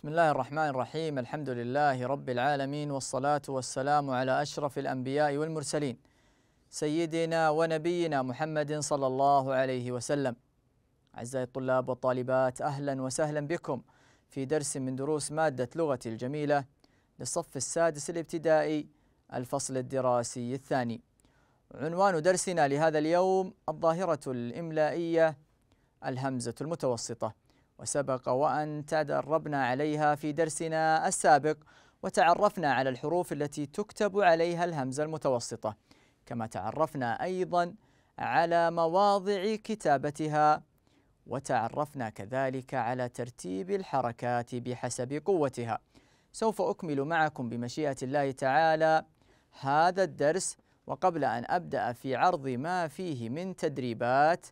بسم الله الرحمن الرحيم الحمد لله رب العالمين والصلاة والسلام على أشرف الأنبياء والمرسلين سيدنا ونبينا محمد صلى الله عليه وسلم أعزائي الطلاب والطالبات أهلا وسهلا بكم في درس من دروس مادة لغة الجميلة للصف السادس الابتدائي الفصل الدراسي الثاني عنوان درسنا لهذا اليوم الظاهرة الإملائية الهمزة المتوسطة وسبق وأن تدربنا عليها في درسنا السابق وتعرفنا على الحروف التي تكتب عليها الهمزة المتوسطة كما تعرفنا أيضا على مواضع كتابتها وتعرفنا كذلك على ترتيب الحركات بحسب قوتها سوف أكمل معكم بمشيئة الله تعالى هذا الدرس وقبل أن أبدأ في عرض ما فيه من تدريبات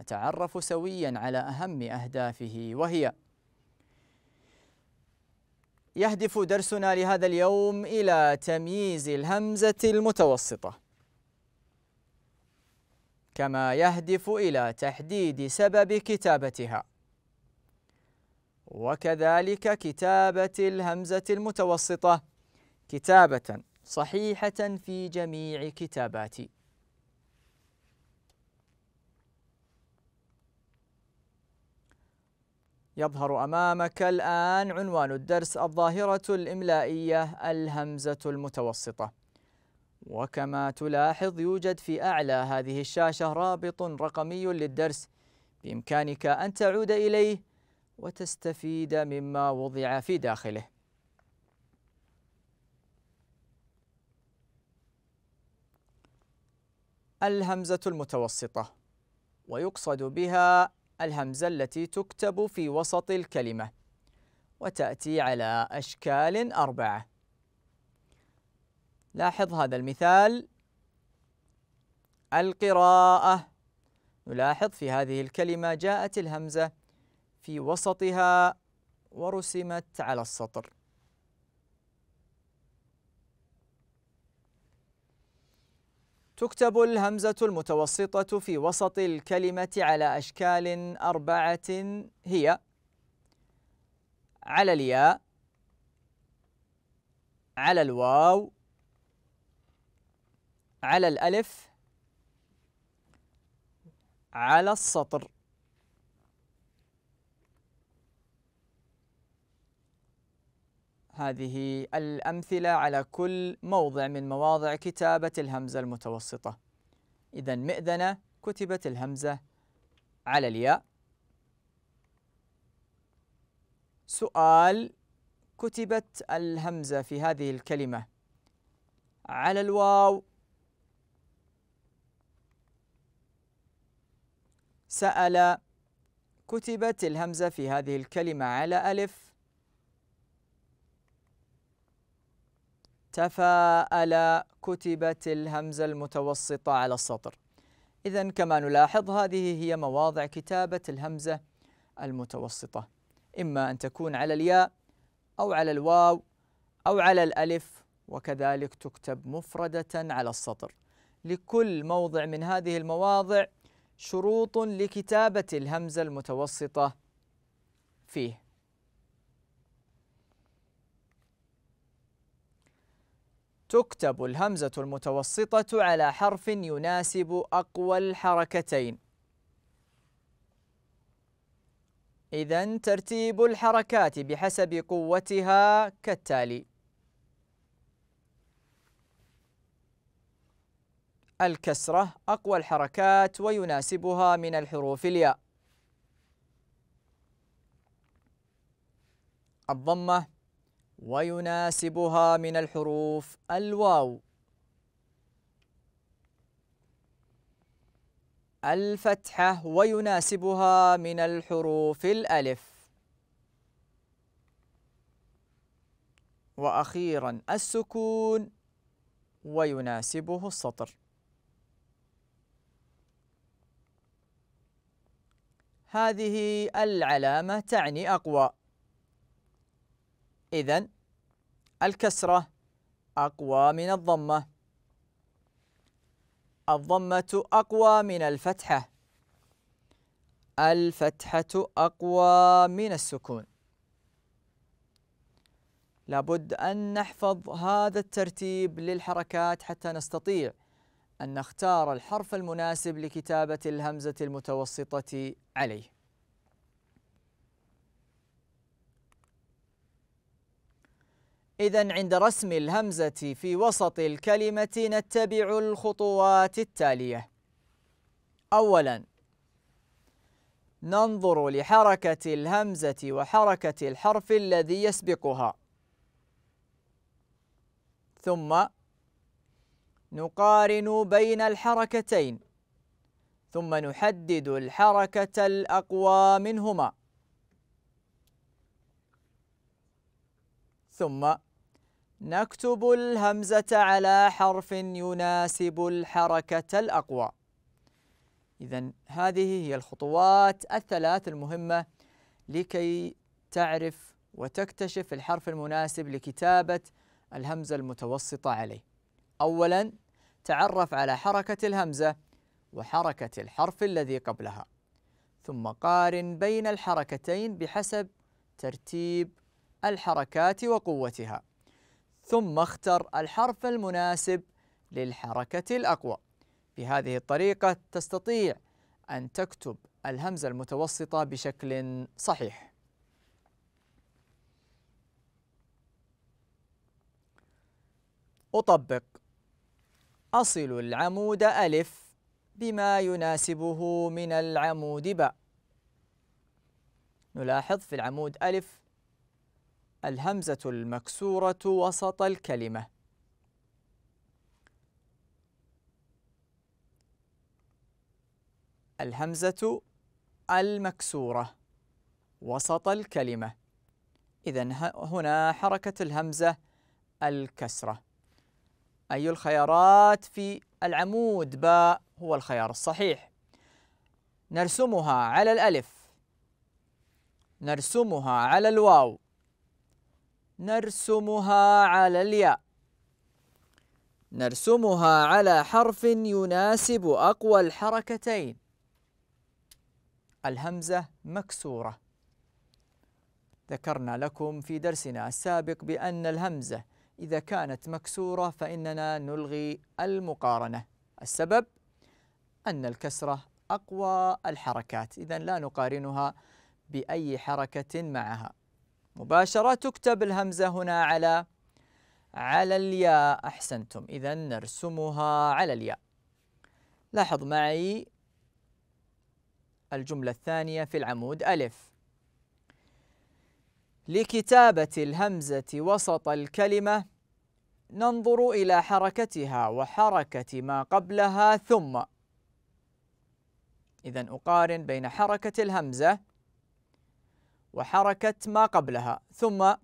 نتعرف سويا على أهم أهدافه وهي يهدف درسنا لهذا اليوم إلى تمييز الهمزة المتوسطة كما يهدف إلى تحديد سبب كتابتها وكذلك كتابة الهمزة المتوسطة كتابة صحيحة في جميع كتاباتي يظهر أمامك الآن عنوان الدرس الظاهرة الإملائية الهمزة المتوسطة وكما تلاحظ يوجد في أعلى هذه الشاشة رابط رقمي للدرس بإمكانك أن تعود إليه وتستفيد مما وضع في داخله الهمزة المتوسطة ويقصد بها الهمزة التي تكتب في وسط الكلمة وتأتي على أشكال أربعة لاحظ هذا المثال القراءة نلاحظ في هذه الكلمة جاءت الهمزة في وسطها ورسمت على السطر تكتب الهمزة المتوسطة في وسط الكلمة على أشكال أربعة هي على الياء على الواو على الألف على السطر هذه الأمثلة على كل موضع من مواضع كتابة الهمزة المتوسطة إذا مئذنة كتبت الهمزة على الياء سؤال كتبت الهمزة في هذه الكلمة على الواو سأل كتبت الهمزة في هذه الكلمة على ألف تفاءل كتبت الهمزة المتوسطة على السطر إذا كما نلاحظ هذه هي مواضع كتابة الهمزة المتوسطة إما أن تكون على الياء أو على الواو أو على الألف وكذلك تكتب مفردة على السطر لكل موضع من هذه المواضع شروط لكتابة الهمزة المتوسطة فيه تكتب الهمزة المتوسطة على حرف يناسب أقوى الحركتين إذا ترتيب الحركات بحسب قوتها كالتالي الكسرة أقوى الحركات ويناسبها من الحروف الياء الضمة ويناسبها من الحروف الواو الفتحة ويناسبها من الحروف الألف وأخيرا السكون ويناسبه السطر هذه العلامة تعني أقوى إذا الكسرة أقوى من الضمة الضمة أقوى من الفتحة الفتحة أقوى من السكون لابد أن نحفظ هذا الترتيب للحركات حتى نستطيع أن نختار الحرف المناسب لكتابة الهمزة المتوسطة عليه إذا عند رسم الهمزة في وسط الكلمة نتبع الخطوات التالية أولا ننظر لحركة الهمزة وحركة الحرف الذي يسبقها ثم نقارن بين الحركتين ثم نحدد الحركة الأقوى منهما ثم نكتب الهمزة على حرف يناسب الحركة الأقوى إذا هذه هي الخطوات الثلاث المهمة لكي تعرف وتكتشف الحرف المناسب لكتابة الهمزة المتوسطة عليه أولا تعرف على حركة الهمزة وحركة الحرف الذي قبلها ثم قارن بين الحركتين بحسب ترتيب الحركات وقوتها ثم اختر الحرف المناسب للحركة الأقوى بهذه الطريقة تستطيع أن تكتب الهمزة المتوسطة بشكل صحيح أطبق أصل العمود ألف بما يناسبه من العمود باء نلاحظ في العمود ألف الهمزة المكسورة وسط الكلمة الهمزة المكسورة وسط الكلمة إذا هنا حركة الهمزة الكسرة أي الخيارات في العمود باء هو الخيار الصحيح نرسمها على الألف نرسمها على الواو نرسمها على الياء نرسمها على حرف يناسب أقوى الحركتين الهمزة مكسورة ذكرنا لكم في درسنا السابق بأن الهمزة إذا كانت مكسورة فإننا نلغي المقارنة السبب أن الكسرة أقوى الحركات إذا لا نقارنها بأي حركة معها مباشرة تكتب الهمزة هنا على على الياء أحسنتم إذا نرسمها على الياء لاحظ معي الجملة الثانية في العمود ألف لكتابة الهمزة وسط الكلمة ننظر إلى حركتها وحركة ما قبلها ثم إذا أقارن بين حركة الهمزة وحركة ما قبلها ثم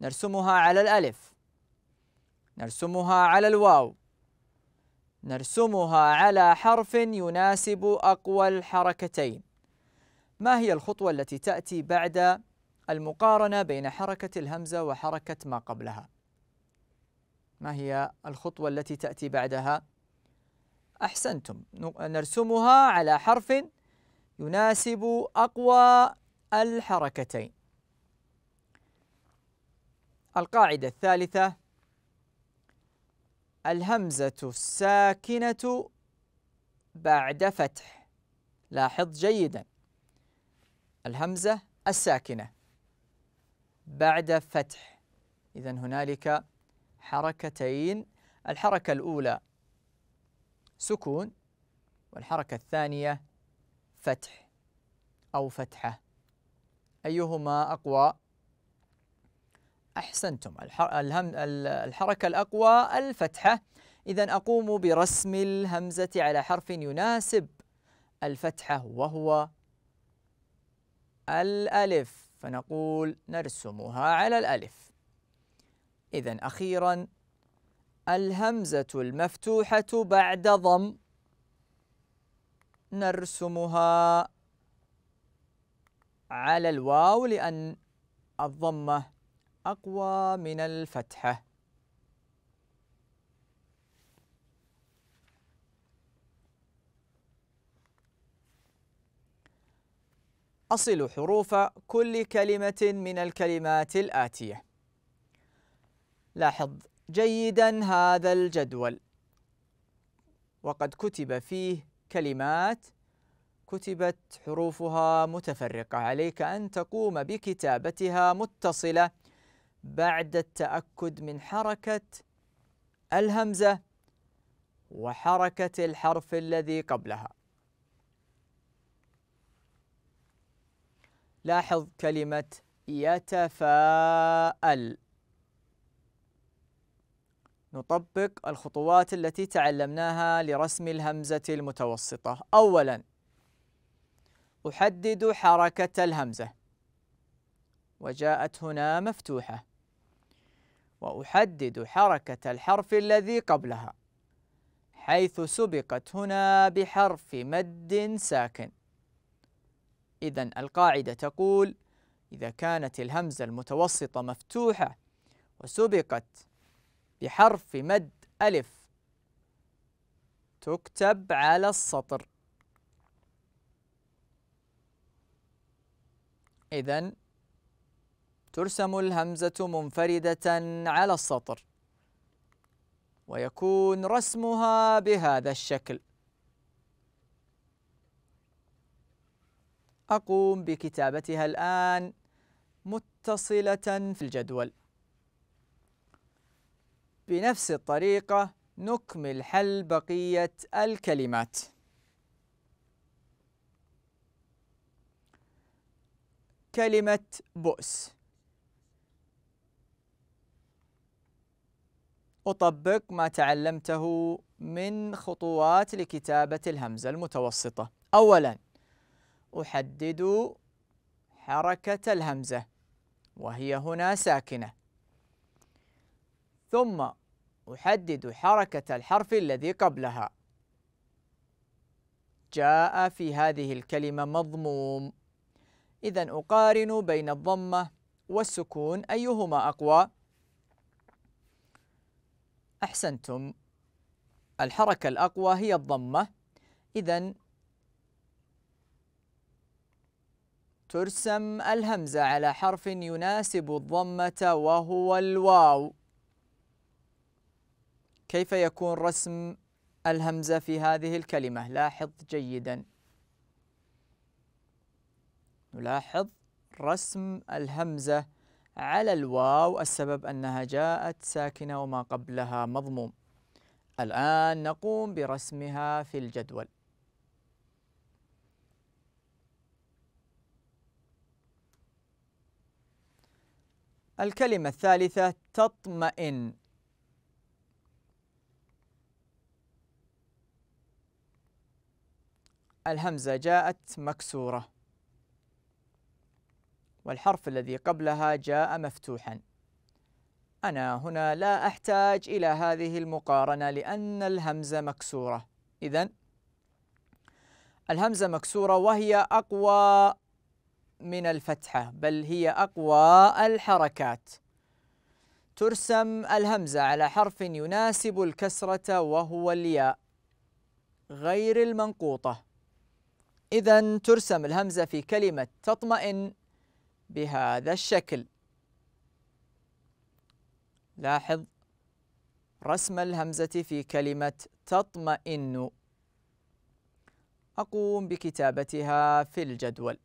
نرسمها على الألف نرسمها على الواو نرسمها على حرف يناسب أقوى الحركتين ما هي الخطوة التي تأتي بعد المقارنة بين حركة الهمزة وحركة ما قبلها ما هي الخطوة التي تأتي بعدها أحسنتم نرسمها على حرف يناسب أقوى الحركتين القاعدة الثالثة الهمزة الساكنة بعد فتح لاحظ جيدا الهمزة الساكنة بعد فتح إذا هنالك حركتين الحركة الأولى سكون والحركة الثانية فتح أو فتحة أيهما أقوى أحسنتم الحركة الأقوى الفتحة إذا أقوم برسم الهمزة على حرف يناسب الفتحة وهو الألف فنقول نرسمها على الألف إذا أخيرا الهمزة المفتوحة بعد ضم نرسمها على الواو لأن الضمة أقوى من الفتحة أصل حروف كل كلمة من الكلمات الآتية لاحظ جيدا هذا الجدول وقد كتب فيه كلمات كتبت حروفها متفرقة عليك أن تقوم بكتابتها متصلة بعد التأكد من حركة الهمزة وحركة الحرف الذي قبلها لاحظ كلمة يتفاءل نطبق الخطوات التي تعلمناها لرسم الهمزة المتوسطة أولاً أحدد حركة الهمزة وجاءت هنا مفتوحة وأحدد حركة الحرف الذي قبلها حيث سبقت هنا بحرف مد ساكن إذا القاعدة تقول إذا كانت الهمزة المتوسطة مفتوحة وسبقت بحرف مد ألف تكتب على السطر إذا ترسم الهمزة منفردة على السطر ويكون رسمها بهذا الشكل أقوم بكتابتها الآن متصلة في الجدول بنفس الطريقة نكمل حل بقية الكلمات كلمة بؤس أطبق ما تعلمته من خطوات لكتابة الهمزة المتوسطة أولا أحدد حركة الهمزة وهي هنا ساكنة ثم أحدد حركة الحرف الذي قبلها جاء في هذه الكلمة مضموم إذا أقارن بين الضمة والسكون أيهما أقوى؟ أحسنتم الحركة الأقوى هي الضمة إذا ترسم الهمزة على حرف يناسب الضمة وهو الواو كيف يكون رسم الهمزة في هذه الكلمة؟ لاحظ جيداً نلاحظ رسم الهمزة على الواو السبب أنها جاءت ساكنة وما قبلها مضموم الآن نقوم برسمها في الجدول الكلمة الثالثة تطمئن الهمزة جاءت مكسورة والحرف الذي قبلها جاء مفتوحا أنا هنا لا أحتاج إلى هذه المقارنة لأن الهمزة مكسورة إذا الهمزة مكسورة وهي أقوى من الفتحة بل هي أقوى الحركات ترسم الهمزة على حرف يناسب الكسرة وهو الياء غير المنقوطة إذا ترسم الهمزة في كلمة تطمئن بهذا الشكل لاحظ رسم الهمزة في كلمة تطمئن أقوم بكتابتها في الجدول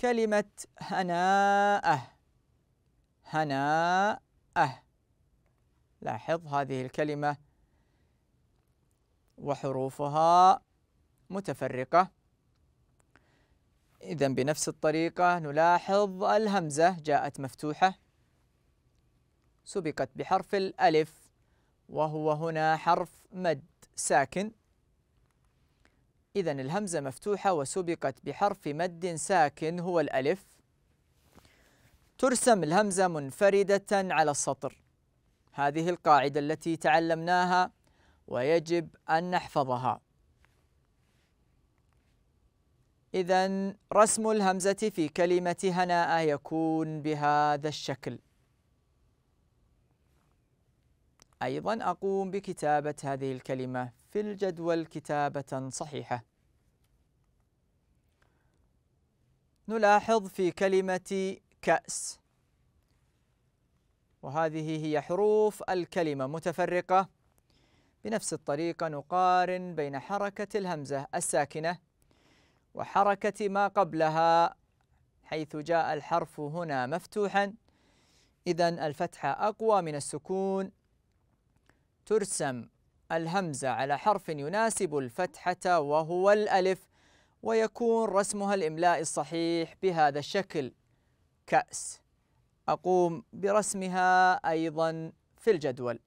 كلمة هناءه هناءه لاحظ هذه الكلمة وحروفها متفرقة إذا بنفس الطريقة نلاحظ الهمزة جاءت مفتوحة سبقت بحرف الألف وهو هنا حرف مد ساكن إذا الهمزة مفتوحة وسبقت بحرف مد ساكن هو الألف ترسم الهمزة منفردة على السطر هذه القاعدة التي تعلمناها ويجب أن نحفظها إذا رسم الهمزة في كلمة هناء يكون بهذا الشكل أيضا أقوم بكتابة هذه الكلمة في الجدول كتابة صحيحة نلاحظ في كلمة كأس وهذه هي حروف الكلمة متفرقة بنفس الطريقة نقارن بين حركة الهمزة الساكنة وحركة ما قبلها حيث جاء الحرف هنا مفتوحا إذا الفتحة أقوى من السكون ترسم الهمزة على حرف يناسب الفتحة وهو الألف ويكون رسمها الإملاء الصحيح بهذا الشكل كأس أقوم برسمها أيضا في الجدول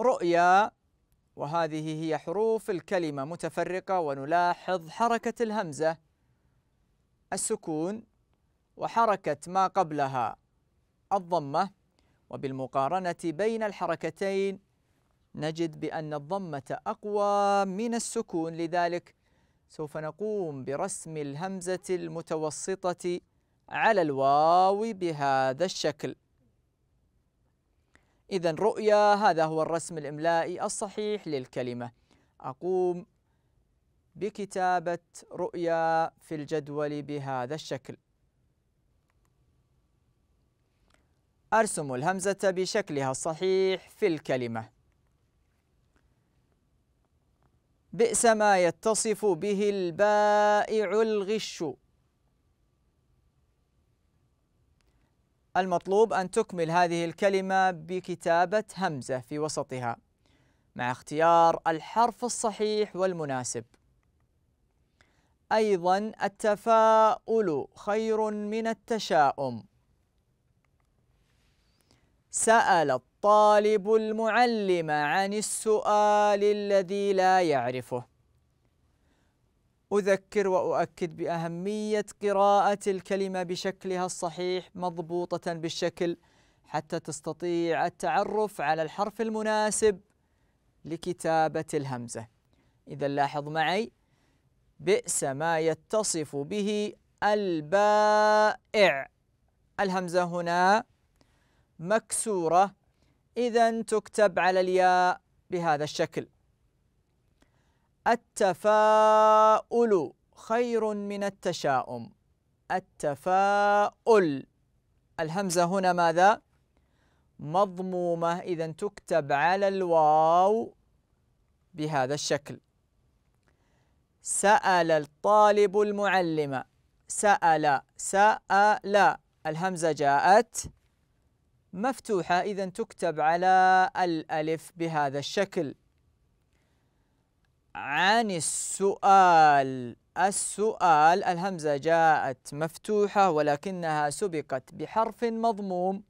رؤيا وهذه هي حروف الكلمة متفرقة ونلاحظ حركة الهمزة السكون وحركة ما قبلها الضمة وبالمقارنة بين الحركتين نجد بأن الضمة أقوى من السكون لذلك سوف نقوم برسم الهمزة المتوسطة على الواو بهذا الشكل إذا رؤيا هذا هو الرسم الإملائي الصحيح للكلمة أقوم بكتابة رؤيا في الجدول بهذا الشكل أرسم الهمزة بشكلها الصحيح في الكلمة بئس ما يتصف به البائع الغش المطلوب أن تكمل هذه الكلمة بكتابة همزة في وسطها مع اختيار الحرف الصحيح والمناسب أيضا التفاؤل خير من التشاؤم سأل الطالب المعلم عن السؤال الذي لا يعرفه أذكر وأؤكد بأهمية قراءة الكلمة بشكلها الصحيح مضبوطة بالشكل حتى تستطيع التعرف على الحرف المناسب لكتابة الهمزة إذا لاحظ معي بئس ما يتصف به البائع الهمزة هنا مكسورة إذا تكتب على الياء بهذا الشكل التفاؤل خير من التشاؤم التفاؤل الهمزة هنا ماذا؟ مضمومة إذا تكتب على الواو بهذا الشكل سأل الطالب المعلم سأل سأل الهمزة جاءت مفتوحة إذا تكتب على الألف بهذا الشكل عن السؤال السؤال الهمزة جاءت مفتوحة ولكنها سبقت بحرف مضموم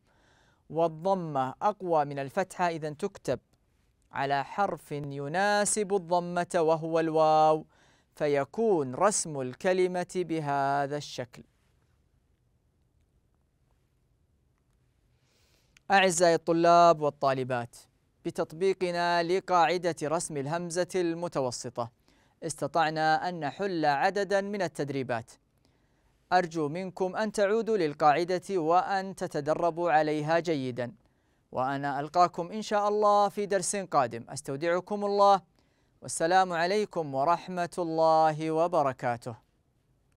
والضمة أقوى من الفتحة إذا تكتب على حرف يناسب الضمة وهو الواو فيكون رسم الكلمة بهذا الشكل أعزائي الطلاب والطالبات بتطبيقنا لقاعدة رسم الهمزة المتوسطة استطعنا أن نحل عددا من التدريبات أرجو منكم أن تعودوا للقاعدة وأن تتدربوا عليها جيدا وأنا ألقاكم إن شاء الله في درس قادم أستودعكم الله والسلام عليكم ورحمة الله وبركاته